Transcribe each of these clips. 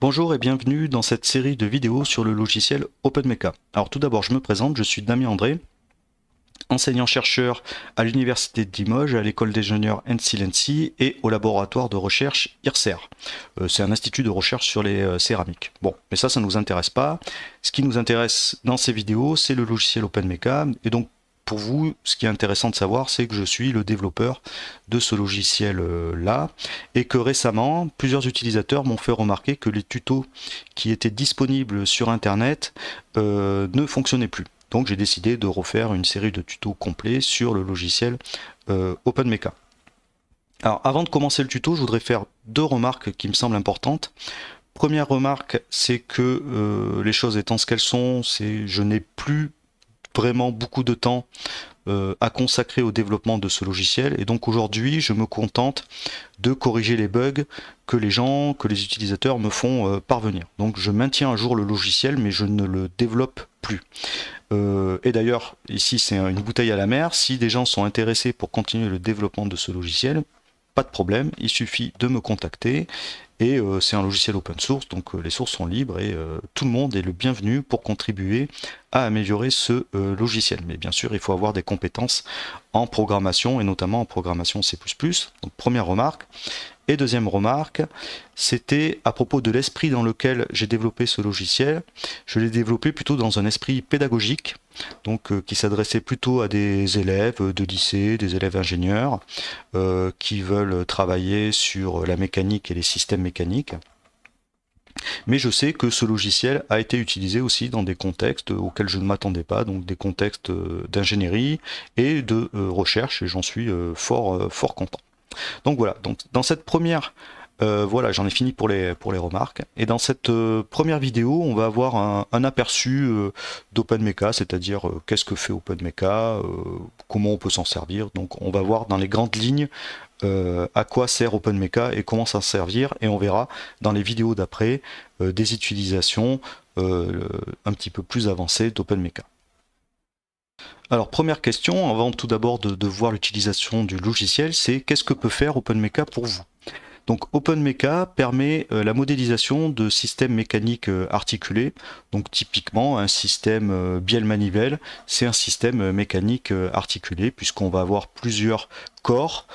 Bonjour et bienvenue dans cette série de vidéos sur le logiciel OpenMeca. Alors tout d'abord je me présente, je suis Damien André, enseignant-chercheur à l'Université de Limoges, à l'école d'ingénieurs NCLNC et au laboratoire de recherche IRSER. E euh, c'est un institut de recherche sur les euh, céramiques. Bon, mais ça, ça ne nous intéresse pas. Ce qui nous intéresse dans ces vidéos, c'est le logiciel OpenMeca. Et donc, pour vous, ce qui est intéressant de savoir, c'est que je suis le développeur de ce logiciel-là euh, et que récemment, plusieurs utilisateurs m'ont fait remarquer que les tutos qui étaient disponibles sur Internet euh, ne fonctionnaient plus. Donc j'ai décidé de refaire une série de tutos complets sur le logiciel euh, OpenMeka. Alors avant de commencer le tuto, je voudrais faire deux remarques qui me semblent importantes. Première remarque, c'est que les choses étant ce qu'elles sont, c'est je n'ai plus vraiment beaucoup de temps euh, à consacrer au développement de ce logiciel. Et donc aujourd'hui, je me contente de corriger les bugs que les gens, que les utilisateurs me font euh, parvenir. Donc je maintiens à jour le logiciel, mais je ne le développe plus. Euh, et d'ailleurs, ici c'est une bouteille à la mer. Si des gens sont intéressés pour continuer le développement de ce logiciel, pas de problème, il suffit de me contacter. Et c'est un logiciel open source, donc les sources sont libres et tout le monde est le bienvenu pour contribuer à améliorer ce euh, logiciel. Mais bien sûr, il faut avoir des compétences en programmation et notamment en programmation C++. Donc première remarque. Et deuxième remarque, c'était à propos de l'esprit dans lequel j'ai développé ce logiciel. Je l'ai développé plutôt dans un esprit pédagogique, donc euh, qui s'adressait plutôt à des élèves de lycée, des élèves ingénieurs, euh, qui veulent travailler sur la mécanique et les systèmes mécaniques. Mais je sais que ce logiciel a été utilisé aussi dans des contextes auxquels je ne m'attendais pas, donc des contextes euh, d'ingénierie et de euh, recherche, et j'en suis euh, fort, fort content. Donc voilà, donc dans cette première euh, voilà, j'en ai fini pour les, pour les remarques. Et dans cette euh, première vidéo, on va avoir un, aperçu euh, d'OpenMeka, c'est-à-dire qu'est-ce que fait OpenMeka, comment on peut s'en servir. Donc on va voir dans les grandes lignes à quoi sert OpenMeka et comment s'en servir. Et on verra dans les vidéos d'après des utilisations un petit peu plus avancées d'OpenMeka. Alors première question, avant tout d'abord de, voir l'utilisation du logiciel, c'est qu'est-ce que peut faire OpenMeka pour vous donc OpenMecha permet euh, la modélisation de systèmes mécaniques euh, articulés. Donc typiquement un système euh, biel manivelle c'est un système mécanique articulé puisqu'on va avoir plusieurs corps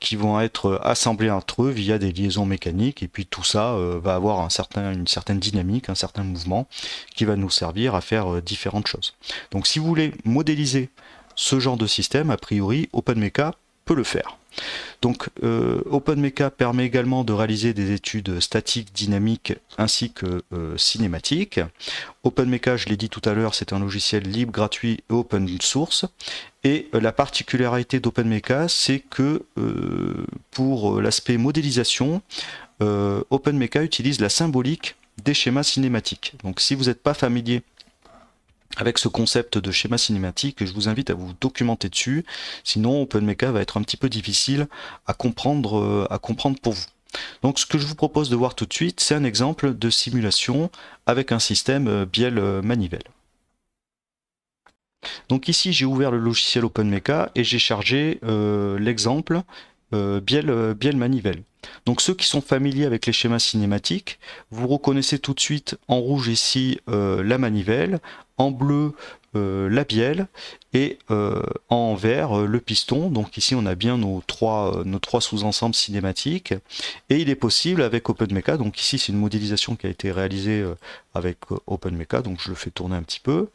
qui vont être assemblés entre eux via des liaisons mécaniques et puis tout ça va avoir une certaine dynamique, un certain mouvement qui va nous servir à faire différentes choses. Donc si vous voulez modéliser ce genre de système, a priori OpenMecha peut le faire. Donc euh, OpenMeca permet également de réaliser des études statiques, dynamiques ainsi que euh, cinématiques. OpenMeca, je l'ai dit tout à l'heure, c'est un logiciel libre, gratuit et open source. Et euh, la particularité d'OpenMeca, c'est que euh, pour l'aspect modélisation, OpenMeca utilise la symbolique des schémas cinématiques. Donc si vous n'êtes pas familier avec ce concept de schéma cinématique, je vous invite à vous documenter dessus. Sinon, OpenMeca va être un petit peu difficile à comprendre, euh, à comprendre pour vous. Donc ce que je vous propose de voir tout de suite, c'est un exemple de simulation avec un système euh, biel euh, manivelle. Donc ici, j'ai ouvert le logiciel OpenMeca et j'ai chargé l'exemple biel manivelle. Donc ceux qui sont familiers avec les schémas cinématiques, vous reconnaissez tout de suite en rouge ici euh, la manivelle, en bleu euh, la bielle et euh, en vert le piston. Donc ici on a bien nos trois, nos trois sous-ensembles cinématiques et il est possible avec OpenMecha, donc ici c'est une modélisation qui a été réalisée avec OpenMecha, donc je le fais tourner un petit peu.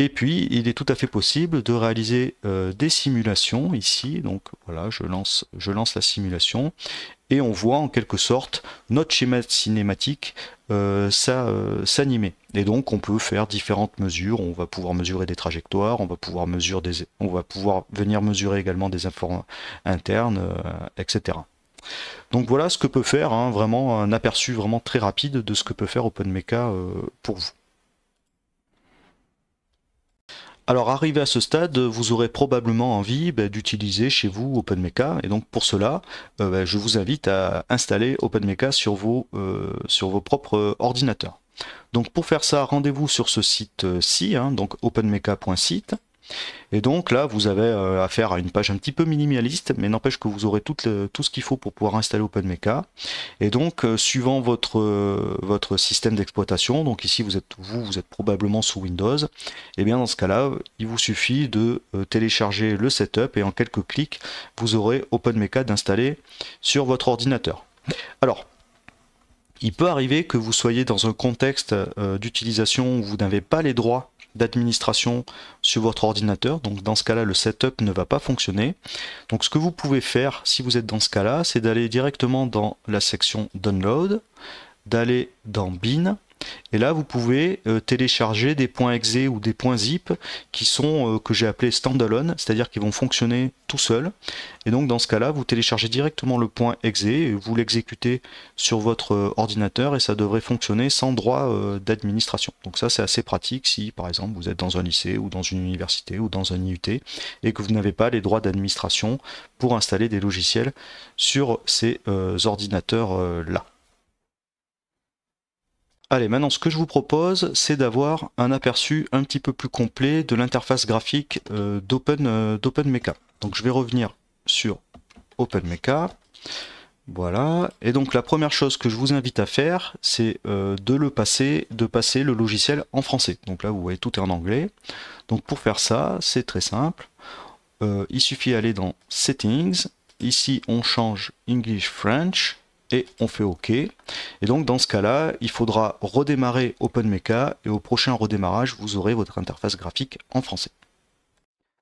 Et puis, il est tout à fait possible de réaliser des simulations ici. Donc voilà, je lance, je lance la simulation et on voit en quelque sorte notre schéma cinématique euh, euh, s'animer. et donc on peut faire différentes mesures, on va pouvoir mesurer des trajectoires, on va pouvoir, mesurer des, on va pouvoir venir mesurer également des informations internes, euh, etc. Donc voilà ce que peut faire hein, vraiment un aperçu vraiment très rapide de ce que peut faire OpenMeka euh, pour vous. Alors arrivé à ce stade, vous aurez probablement envie bah, d'utiliser chez vous OpenMeka. et donc pour cela, euh, bah, je vous invite à installer OpenMeca sur vos, euh, sur vos propres ordinateurs. Donc pour faire ça, rendez-vous sur ce site-ci, euh, hein, donc openmeca.site. Et donc là, vous avez euh, affaire à une page un petit peu minimaliste, mais n'empêche que vous aurez tout, ce qu'il faut pour pouvoir installer OpenMeka Et donc, euh, suivant euh, votre, système d'exploitation, donc ici vous êtes vous, vous êtes probablement sous Windows, et eh bien dans ce cas-là, il vous suffit de télécharger le setup et en quelques clics, vous aurez OpenMeka d'installer sur votre ordinateur. Alors, il peut arriver que vous soyez dans un contexte d'utilisation où vous n'avez pas les droits d'administration sur votre ordinateur. Donc dans ce cas-là, le setup ne va pas fonctionner. Donc ce que vous pouvez faire si vous êtes dans ce cas-là, c'est d'aller directement dans la section Download, d'aller dans Bin et là, vous pouvez euh, télécharger des points .exe ou des points .zip qui sont euh, que j'ai appelé standalone, c'est-à-dire qu'ils vont fonctionner tout seuls. Et donc dans ce cas-là, vous téléchargez directement le point .exe et vous l'exécutez sur votre euh, ordinateur et ça devrait fonctionner sans droit d'administration. Donc ça, c'est assez pratique si par exemple vous êtes dans un lycée ou dans une université ou dans un IUT et que vous n'avez pas les droits d'administration pour installer des logiciels sur ces ordinateurs là. Allez, maintenant ce que je vous propose, c'est d'avoir un aperçu un petit peu plus complet de l'interface graphique euh, euh Donc je vais revenir sur OpenMeka. Voilà, et donc la première chose que je vous invite à faire, c'est euh, de le passer, de passer le logiciel en français. Donc là, vous voyez, tout est en anglais. Donc pour faire ça, c'est très simple. Euh, il suffit d'aller dans Settings. Ici, on change English-French et on fait OK. Et donc dans ce cas-là, il faudra redémarrer OpenMeka, et au prochain redémarrage, vous aurez votre interface graphique en français.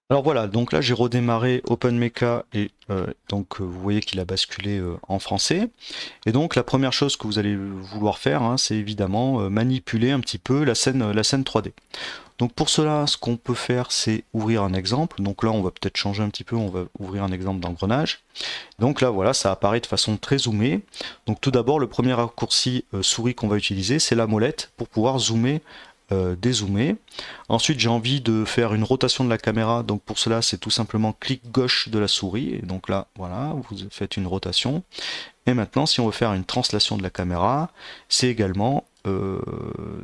Alors voilà, donc là j'ai redémarré OpenMecha et euh, donc euh, vous voyez qu'il a basculé euh, en français. Et donc la première chose que vous allez vouloir faire, hein, c'est évidemment manipuler un petit peu la scène, la scène 3D. Donc pour cela, ce qu'on peut faire, c'est ouvrir un exemple. Donc là, on va peut-être changer un petit peu, on va ouvrir un exemple d'engrenage. Donc là, voilà, ça apparaît de façon très zoomée. Donc tout d'abord, le premier raccourci souris qu'on va utiliser, c'est la molette pour pouvoir zoomer euh, dézoomer. Ensuite, j'ai envie de faire une rotation de la caméra. Donc pour cela, c'est tout simplement clic gauche de la souris. Et donc là, voilà, vous faites une rotation. Et maintenant, si on veut faire une translation de la caméra, c'est également euh,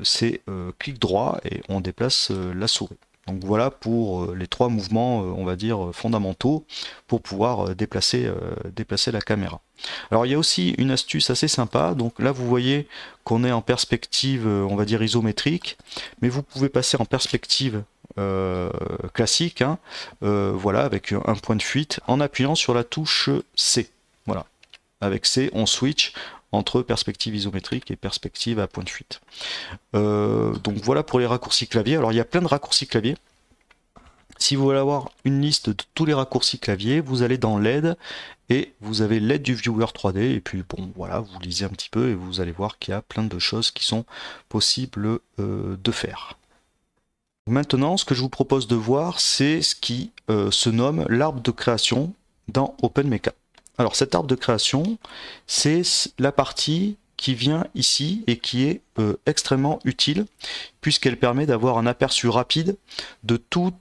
c'est euh, clic droit et on déplace la souris. Donc voilà pour euh, les trois mouvements, euh, on va dire, euh, fondamentaux pour pouvoir déplacer, la caméra. Alors il y a aussi une astuce assez sympa, donc là vous voyez qu'on est en perspective, on va dire, isométrique, mais vous pouvez passer en perspective classique, hein, voilà, avec un point de fuite, en appuyant sur la touche C. Voilà. Avec C, on switch entre perspective isométrique et perspective à point de fuite. Euh, donc voilà pour les raccourcis clavier. Alors il y a plein de raccourcis clavier. Si vous voulez avoir une liste de tous les raccourcis clavier, vous allez dans l'aide et vous avez l'aide du viewer 3D. Et puis bon, voilà, vous lisez un petit peu et vous allez voir qu'il y a plein de choses qui sont possibles euh, de faire. Maintenant, ce que je vous propose de voir, c'est ce qui euh, se nomme l'arbre de création dans OpenMecha. Alors cet arbre de création, c'est la partie qui vient ici et qui est euh, extrêmement utile puisqu'elle permet d'avoir un aperçu rapide de tout,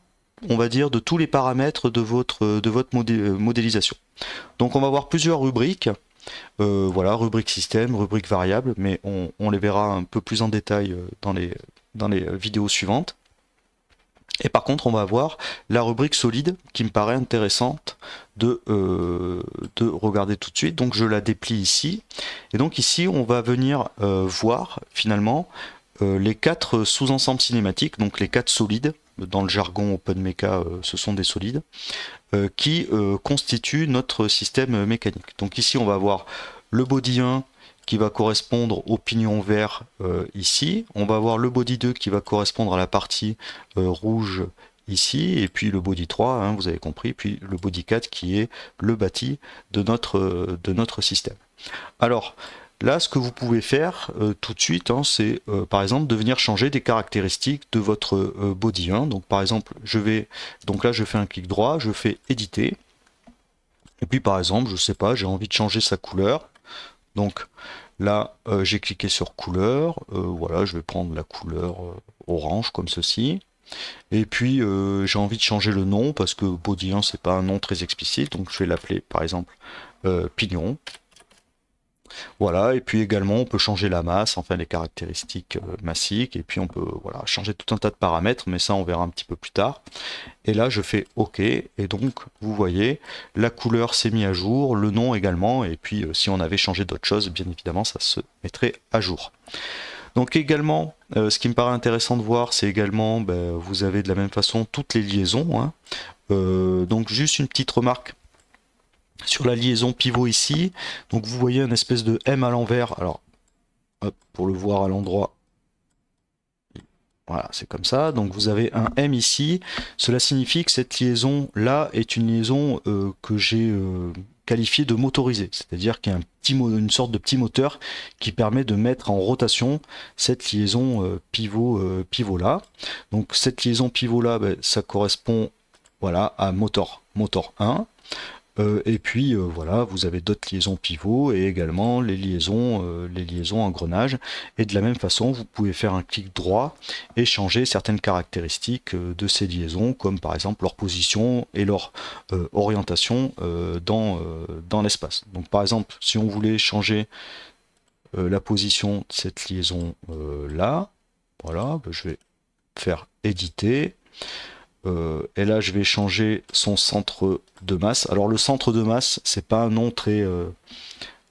on va dire, de tous les paramètres de votre, de votre euh, modélisation. Donc on va avoir plusieurs rubriques. Euh, voilà, rubrique système, rubrique variable, mais on, les verra un peu plus en détail dans les, dans les vidéos suivantes. Et par contre, on va avoir la rubrique solide qui me paraît intéressante euh, de, regarder tout de suite. Donc je la déplie ici. Et donc ici, on va venir euh, voir finalement euh, les quatre sous-ensembles cinématiques, donc les quatre solides. Dans le jargon OpenMecha, ce sont des solides qui constituent notre système mécanique. Donc ici, on va avoir le body 1 qui va correspondre au pignon vert ici. On va voir le body 2 qui va correspondre à la partie rouge ici, et puis le body 3, hein, vous avez compris, puis le body 4 qui est le bâti de notre, de notre système. Alors, Là, ce que vous pouvez faire euh, tout de suite, hein, c'est euh, par exemple de venir changer des caractéristiques de votre euh, body 1. Donc par exemple, je vais, donc là je fais un clic droit, je fais éditer. Et puis par exemple, je sais pas, j'ai envie de changer sa couleur. Donc là, j'ai cliqué sur couleur. voilà, je vais prendre la couleur orange comme ceci. Et puis euh, j'ai envie de changer le nom parce que Baudillon c'est pas un nom très explicite, donc je vais l'appeler par exemple euh, Pignon. Voilà, et puis également on peut changer la masse, enfin les caractéristiques euh, massiques, et puis on peut voilà, changer tout un tas de paramètres, mais ça on verra un petit peu plus tard. Et là je fais OK, et donc vous voyez, la couleur s'est mise à jour, le nom également, et puis si on avait changé d'autres choses, bien évidemment ça se mettrait à jour. Donc également, euh, ce qui me paraît intéressant de voir, c'est également, ben, vous avez de la même façon toutes les liaisons. Hein. Euh, donc juste une petite remarque sur la liaison pivot ici. Donc vous voyez une espèce de M à l'envers. Alors, pour le voir à l'endroit, voilà, c'est comme ça. Donc vous avez un M ici. Cela signifie que cette liaison là est une liaison euh, que j'ai qualifié de motorisé, c'est-à-dire qu'il y a une sorte de petit moteur qui permet de mettre en rotation cette liaison euh, pivot euh, pivot là. Donc cette liaison pivot là, ben, ça correspond voilà à moteur moteur 1. Euh, et puis euh, voilà, vous avez d'autres liaisons pivots et également les liaisons, euh, les liaisons engrenages. Et de la même façon, vous pouvez faire un clic droit et changer certaines caractéristiques de ces liaisons, comme par exemple leur position et leur orientation dans, dans l'espace. Donc par exemple, si on voulait changer la position de cette liaison là, voilà, ben, je vais faire éditer. Euh, et là, je vais changer son centre de masse. Alors, le centre de masse, c'est pas un nom très. Euh,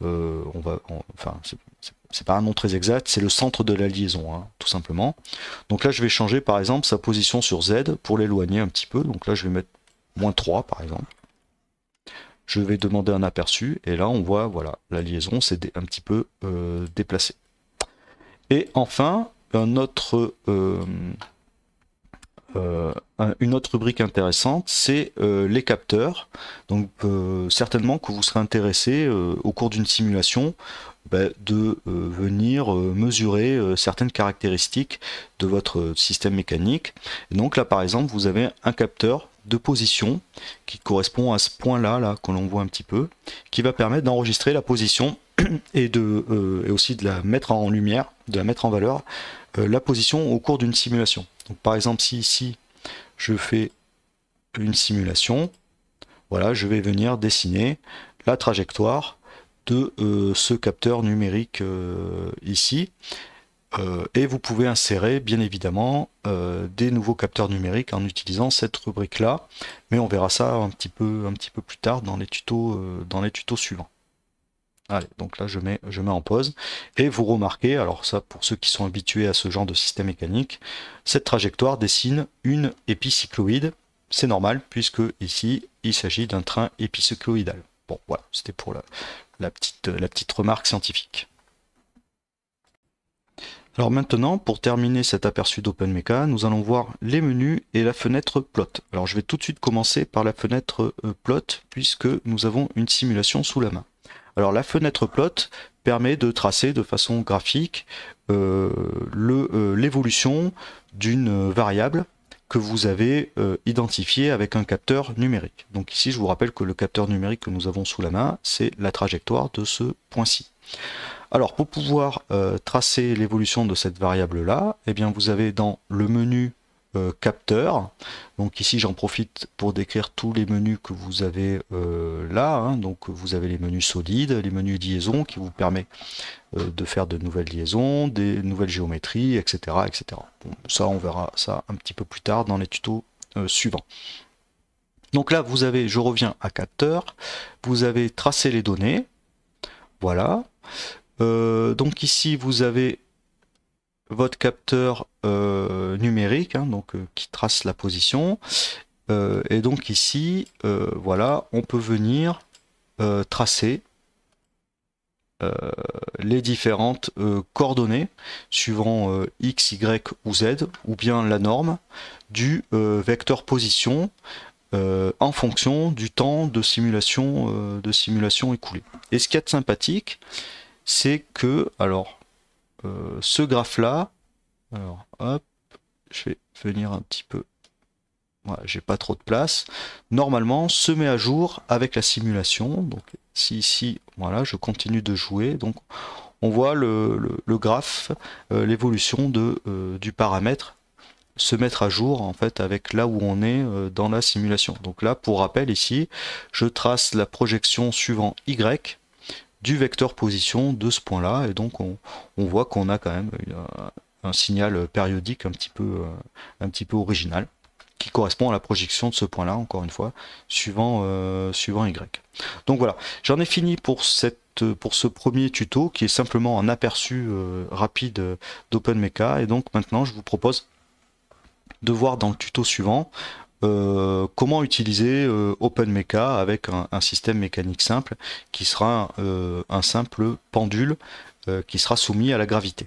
euh, on va, enfin, c'est pas un nom très exact, c'est le centre de la liaison, hein, tout simplement. Donc là, je vais changer par exemple sa position sur Z pour l'éloigner un petit peu. Donc là, je vais mettre moins 3 par exemple. Je vais demander un aperçu, et là, on voit, voilà, la liaison s'est un petit peu déplacée. Et enfin, un autre euh, une autre rubrique intéressante, c'est euh, les capteurs. Donc euh, certainement que vous serez intéressé au cours d'une simulation ben, de venir mesurer certaines caractéristiques de votre système mécanique. donc là par exemple vous avez un capteur de position qui correspond à ce point là, là que l'on voit un petit peu, qui va permettre d'enregistrer la position Euh, et, aussi de la mettre en lumière, de la mettre en valeur, euh, la position au cours d'une simulation. Donc, par exemple, si ici je fais une simulation, voilà, je vais venir dessiner la trajectoire de euh, ce capteur numérique ici. et vous pouvez insérer bien évidemment des nouveaux capteurs numériques en utilisant cette rubrique là mais on verra ça un petit peu un petit peu plus tard dans les tutos dans les tutos suivants Allez, donc là, je mets, je mets en pause. Et vous remarquez, alors ça, pour ceux qui sont habitués à ce genre de système mécanique, cette trajectoire dessine une épicycloïde. C'est normal, puisque ici, il s'agit d'un train épicycloïdal. Bon, voilà, c'était pour la, petite, la petite remarque scientifique. Alors maintenant, pour terminer cet aperçu d'OpenMeca, nous allons voir les menus et la fenêtre plot. Alors je vais tout de suite commencer par la fenêtre euh, plot, puisque nous avons une simulation sous la main. Alors la fenêtre plot permet de tracer de façon graphique euh, euh, l'évolution d'une euh, variable que vous avez identifiée avec un capteur numérique. Donc ici, je vous rappelle que le capteur numérique que nous avons sous la main, c'est la trajectoire de ce point-ci. Alors pour pouvoir tracer l'évolution de cette variable-là, eh bien vous avez dans le menu euh, capteur. Donc ici j'en profite pour décrire tous les menus que vous avez euh, là. Hein. Donc vous avez les menus solides, les menus liaison qui vous permet euh, de faire de nouvelles liaisons, des nouvelles géométries, etc. etc. ça on verra ça un petit peu plus tard dans les tutos suivants. Donc là vous avez, je reviens à capteur, vous avez tracé les données. Voilà. donc ici vous avez votre capteur euh, numérique, hein, donc euh, qui trace la position. Euh, et donc ici, voilà, on peut venir tracer les différentes coordonnées suivant x, y ou z, ou bien la norme du vecteur position en fonction du temps de simulation, de simulation écoulé. Et ce qui est sympathique, c'est que, alors, euh, ce graphe-là. Alors, hop, je vais venir un petit peu. Voilà, j'ai pas trop de place. Normalement, se met à jour avec la simulation. Donc, si ici, voilà, je continue de jouer, donc on voit le, graphe, euh, l'évolution de euh, du paramètre se mettre à jour en fait avec là où on est dans la simulation. Donc là, pour rappel ici, je trace la projection suivant Y du vecteur position de ce point-là. Et donc on, voit qu'on a quand même euh, un, signal périodique un petit peu, euh, un petit peu original qui correspond à la projection de ce point-là, encore une fois, suivant, euh, suivant Y. Donc voilà, j'en ai fini pour, cette, pour ce premier tuto, qui est simplement un aperçu rapide d'OpenMeka et donc maintenant je vous propose de voir dans le tuto suivant euh, comment utiliser euh, avec un, système mécanique simple qui sera euh, un simple pendule euh, qui sera soumis à la gravité.